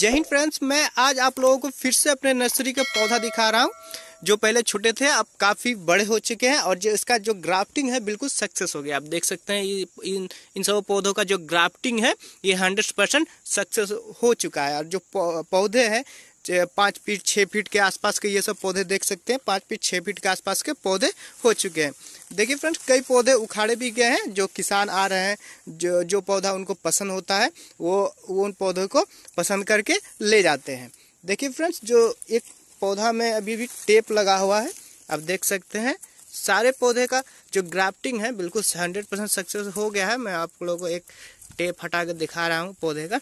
जय हिंद फ्रेंड्स मैं आज आप लोगों को फिर से अपने नर्सरी का पौधा दिखा रहा हूँ जो पहले छोटे थे अब काफ़ी बड़े हो चुके हैं और जो इसका जो ग्राफ्टिंग है बिल्कुल सक्सेस हो गया आप देख सकते हैं इन इन सब पौधों का जो ग्राफ्टिंग है ये हंड्रेड परसेंट सक्सेस हो चुका है और जो पौधे हैं पाँच फीट छः फीट के आसपास के ये सब पौधे देख सकते हैं पाँच फीट छः फीट के आसपास के पौधे हो चुके हैं देखिए फ्रेंड्स कई पौधे उखाड़े भी गए हैं जो किसान आ रहे हैं जो जो पौधा उनको पसंद होता है वो वो उन पौधों को पसंद करके ले जाते हैं देखिए फ्रेंड्स जो एक पौधा में अभी भी टेप लगा हुआ है आप देख सकते हैं सारे पौधे का जो ग्राफ्टिंग है बिल्कुल हंड्रेड परसेंट सक्सेस हो गया है मैं आप लोगों को एक टेप हटा कर दिखा रहा हूँ पौधे का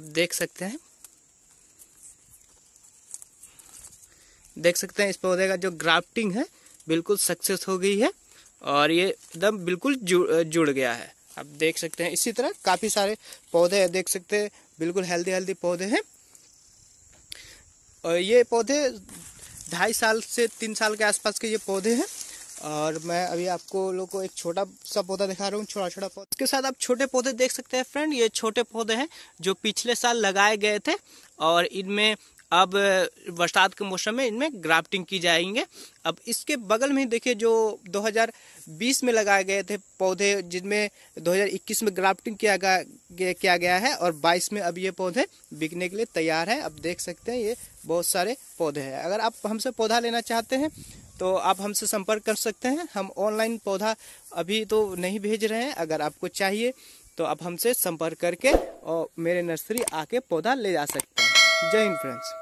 आप देख सकते हैं देख सकते हैं इस पौधे का जो ग्राफ्टिंग है बिल्कुल सक्सेस हो गई है और ये एकदम बिल्कुल जुड़ जुड़ गया है आप देख सकते हैं इसी तरह काफ़ी सारे पौधे हैं देख सकते हैं बिल्कुल हेल्दी हेल्दी पौधे हैं और ये पौधे ढाई साल से तीन साल के आसपास के ये पौधे हैं और मैं अभी आपको लोग को एक छोटा सा पौधा दिखा रहा हूँ छोटा छोटा पौधा इसके साथ आप छोटे पौधे देख सकते हैं फ्रेंड ये छोटे पौधे हैं जो पिछले साल लगाए गए थे और इनमें अब बरसात के मौसम में इनमें ग्राफ्टिंग की जाएंगे अब इसके बगल में देखिए जो 2020 में लगाए गए थे पौधे जिनमें 2021 में ग्राफ्टिंग किया गया किया गया है और 22 में अब ये पौधे बिकने के लिए तैयार है अब देख सकते हैं ये बहुत सारे पौधे हैं अगर आप हमसे पौधा लेना चाहते हैं तो आप हमसे संपर्क कर सकते हैं हम ऑनलाइन पौधा अभी तो नहीं भेज रहे हैं अगर आपको चाहिए तो आप हमसे संपर्क करके और मेरे नर्सरी आके पौधा ले जा सकते हैं जय हिंद फ्रेंड्स